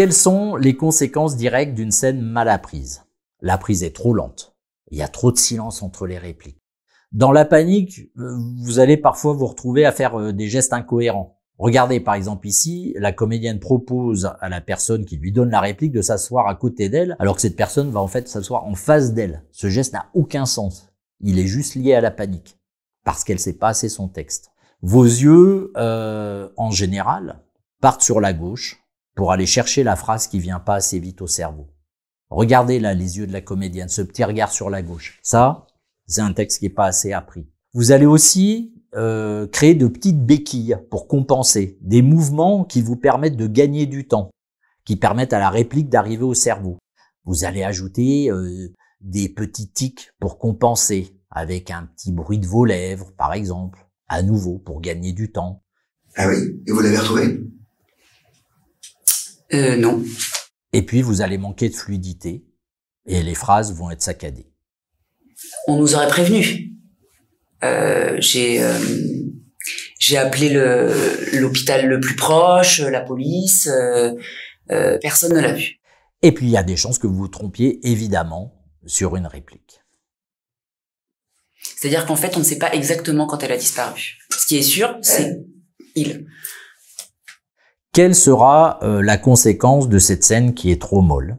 Quelles sont les conséquences directes d'une scène mal apprise La prise est trop lente. Il y a trop de silence entre les répliques. Dans la panique, euh, vous allez parfois vous retrouver à faire euh, des gestes incohérents. Regardez par exemple ici, la comédienne propose à la personne qui lui donne la réplique de s'asseoir à côté d'elle, alors que cette personne va en fait s'asseoir en face d'elle. Ce geste n'a aucun sens. Il est juste lié à la panique, parce qu'elle sait pas assez son texte. Vos yeux, euh, en général, partent sur la gauche, pour aller chercher la phrase qui vient pas assez vite au cerveau. Regardez là les yeux de la comédienne, ce petit regard sur la gauche. Ça, c'est un texte qui est pas assez appris. Vous allez aussi euh, créer de petites béquilles pour compenser, des mouvements qui vous permettent de gagner du temps, qui permettent à la réplique d'arriver au cerveau. Vous allez ajouter euh, des petits tics pour compenser, avec un petit bruit de vos lèvres, par exemple, à nouveau pour gagner du temps. Ah oui, et vous l'avez retrouvé euh, non. Et puis, vous allez manquer de fluidité et les phrases vont être saccadées. On nous aurait prévenu. Euh, euh, j'ai appelé l'hôpital le plus proche, la police. Euh, personne ne l'a vu. Et puis il y a des chances que vous vous trompiez évidemment sur une réplique. C'est-à-dire qu'en fait, on ne sait pas exactement quand elle a disparu. Ce qui est sûr, c'est il. Quelle sera euh, la conséquence de cette scène qui est trop molle